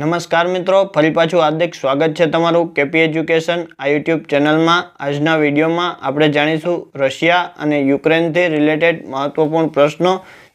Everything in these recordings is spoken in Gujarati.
નમસ્કાર મિત્રો ફરી પાછું હાર્દિક સ્વાગત છે તમારું કેપી એજ્યુકેશન આ યુટ્યુબ ચેનલમાં આજના વિડીયોમાં આપણે જાણીશું રશિયા અને યુક્રેનથી રિલેટેડ મહત્વપૂર્ણ પ્રશ્નો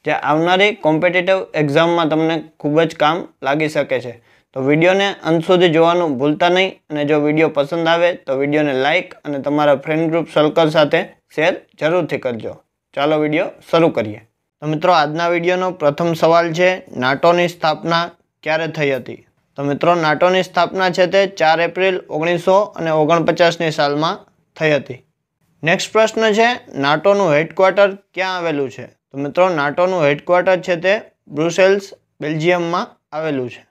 જે આવનારી કોમ્પિટિટિવ એક્ઝામમાં તમને ખૂબ જ કામ લાગી શકે છે તો વિડીયોને અંત સુધી જોવાનું ભૂલતા નહીં અને જો વિડીયો પસંદ આવે તો વિડીયોને લાઇક અને તમારા ફ્રેન્ડ ગ્રુપ સર્કલ સાથે શેર જરૂરથી કરજો ચાલો વિડીયો શરૂ કરીએ તો મિત્રો આજના વિડીયોનો પ્રથમ સવાલ છે નાટોની સ્થાપના ક્યારે થઈ હતી તો મિત્રો નાટોની સ્થાપના છે તે ચાર એપ્રિલ ઓગણીસો અને ઓગણપચાસની સાલમાં થઈ હતી નેક્સ્ટ પ્રશ્ન છે નાટોનું હેડક્વાર્ટર ક્યાં આવેલું છે તો મિત્રો નાટોનું હેડક્વાર્ટર છે તે બ્રુસેલ્સ બેલ્જિયમમાં આવેલું છે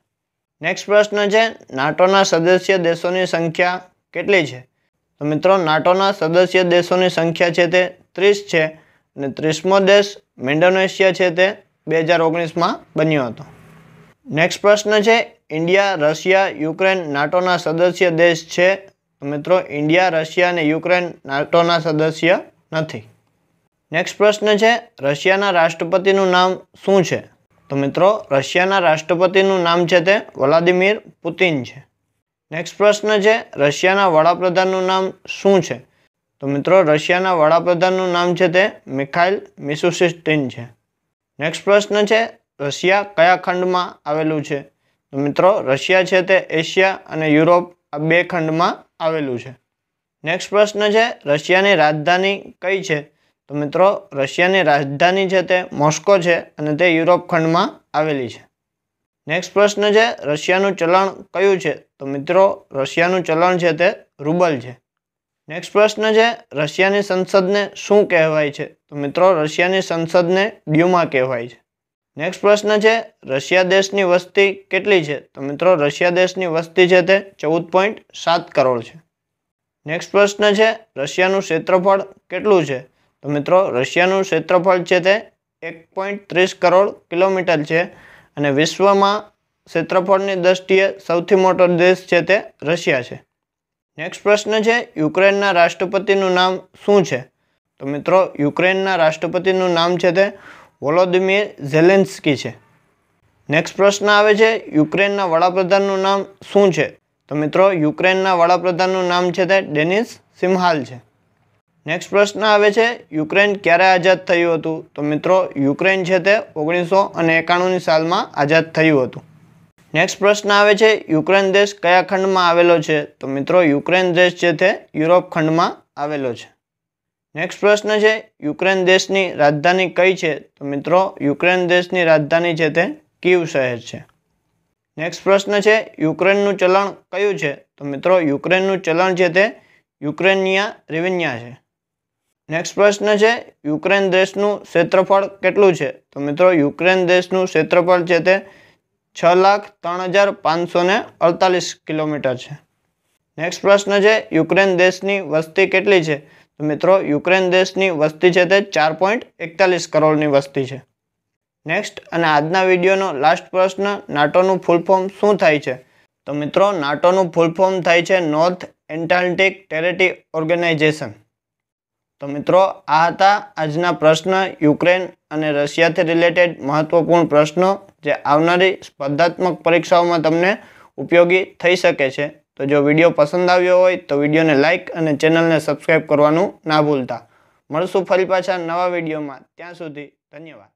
નેક્સ્ટ પ્રશ્ન છે નાટોના સદસ્ય દેશોની સંખ્યા કેટલી છે તો મિત્રો નાટોના સદસ્ય દેશોની સંખ્યા છે તે ત્રીસ છે અને ત્રીસમો દેશ મેન્ડોનેશિયા છે તે બે હજાર ઓગણીસમાં બન્યો હતો નેક્સ્ટ પ્રશ્ન છે ઇન્ડિયા રશિયા યુક્રેન નાટોના સદસ્ય દેશ છે મિત્રો ઇન્ડિયા રશિયા અને યુક્રેન નાટોના સદસ્ય નથી નેક્સ્ટ પ્રશ્ન છે રશિયાના રાષ્ટ્રપતિનું નામ શું છે તો મિત્રો રશિયાના રાષ્ટ્રપતિનું નામ છે તે વ્લાદિમીર પુતિન છે નેક્સ્ટ પ્રશ્ન છે રશિયાના વડાપ્રધાનનું નામ શું છે તો મિત્રો રશિયાના વડાપ્રધાનનું નામ છે તે મિખાઇલ મિસુસિસ્ટિન છે નેક્સ્ટ પ્રશ્ન છે રશિયા કયા ખંડમાં આવેલું છે મિત્રો રશિયા છે તે એશિયા અને યુરોપ આ બે ખંડમાં આવેલું છે નેક્સ્ટ પ્રશ્ન છે રશિયાની રાજધાની કઈ છે તો મિત્રો રશિયાની રાજધાની છે તે મોસ્કો છે અને તે યુરોપ ખંડમાં આવેલી છે નેક્સ્ટ પ્રશ્ન છે રશિયાનું ચલણ કયું છે તો મિત્રો રશિયાનું ચલણ છે તે રૂબલ છે નેક્સ્ટ પ્રશ્ન છે રશિયાની સંસદને શું કહેવાય છે તો મિત્રો રશિયાની સંસદને ડ્યુમા કહેવાય છે નેક્સ્ટ પ્રશ્ન છે રશિયા દેશની વસ્તી કેટલી છે તો મિત્રો રશિયા દેશની વસ્તી છે તે ચૌદ પોઈન્ટ સાત કરોડ છે નેક્સ્ટ પ્રશ્ન છે રશિયાનું ક્ષેત્રફળ કેટલું છે તો મિત્રો રશિયાનું ક્ષેત્રફળ છે તે એક પોઈન્ટ ત્રીસ કરોડ કિલોમીટર છે અને વિશ્વમાં ક્ષેત્રફળની દ્રષ્ટિએ સૌથી મોટો દેશ છે તે રશિયા છે નેક્સ્ટ પ્રશ્ન છે યુક્રેનના રાષ્ટ્રપતિનું નામ શું છે તો મિત્રો યુક્રેનના રાષ્ટ્રપતિનું નામ છે તે વોલોદિમીર ઝેલેન્સ્કી છે નેક્સ્ટ પ્રશ્ન આવે છે યુક્રેનના વડાપ્રધાનનું નામ શું છે તો મિત્રો યુક્રેનના વડાપ્રધાનનું નામ છે તે ડેનિસ સિમ્હાલ છે નેક્સ્ટ પ્રશ્ન આવે છે યુક્રેન ક્યારે આઝાદ થયું હતું તો મિત્રો યુક્રેન છે તે ઓગણીસો અને એકાણુંની સાલમાં આઝાદ થયું હતું નેક્સ્ટ પ્રશ્ન આવે છે યુક્રેન દેશ કયા ખંડમાં આવેલો છે તો મિત્રો યુક્રેન દેશ છે તે યુરોપ ખંડમાં આવેલો છે નેક્સ્ટ પ્રશ્ન છે યુક્રેન દેશની રાજધાની કઈ છે તો મિત્રો યુક્રેન દેશની રાજધાની છે તે કીવ શહેર છે નેક્સ્ટ પ્રશ્ન છે યુક્રેનનું ચલણ કયું છે તો મિત્રો યુક્રેનનું ચલણ છે તે યુક્રેનિયા રિવિન્યા છે નેક્સ્ટ પ્રશ્ન છે યુક્રેન દેશનું ક્ષેત્રફળ કેટલું છે તો મિત્રો યુક્રેન દેશનું ક્ષેત્રફળ છે તે છ લાખ ત્રણ હજાર પાંચસો ને અડતાલીસ કિલોમીટર છે નેક્સ્ટ પ્રશ્ન છે યુક્રેન દેશની વસ્તી કેટલી છે મિત્રો યુક્રેન દેશની વસ્તી છે તે ચાર પોઈન્ટ એકતાલીસ કરોડની વસ્તી છે નેક્સ્ટ અને આજના વિડીયોનો લાસ્ટ પ્રશ્ન નાટોનું ફૂલ ફોર્મ શું થાય છે તો મિત્રો નાટોનું ફૂલ ફોર્મ થાય છે નોર્થ એન્ટાર્ટિક ટેરેટી ઓર્ગેનાઇઝેશન તો મિત્રો આ હતા આજના પ્રશ્ન યુક્રેન અને રશિયાથી રિલેટેડ મહત્વપૂર્ણ પ્રશ્નો જે આવનારી સ્પર્ધાત્મક પરીક્ષાઓમાં તમને ઉપયોગી થઈ શકે છે તો જો વિડીયો પસંદ આવ્યો હોય તો વિડીયોને લાઇક અને ચેનલને સબસ્ક્રાઈબ કરવાનું ના ભૂલતા મળશું ફરી પાછા નવા વિડીયોમાં ત્યાં સુધી ધન્યવાદ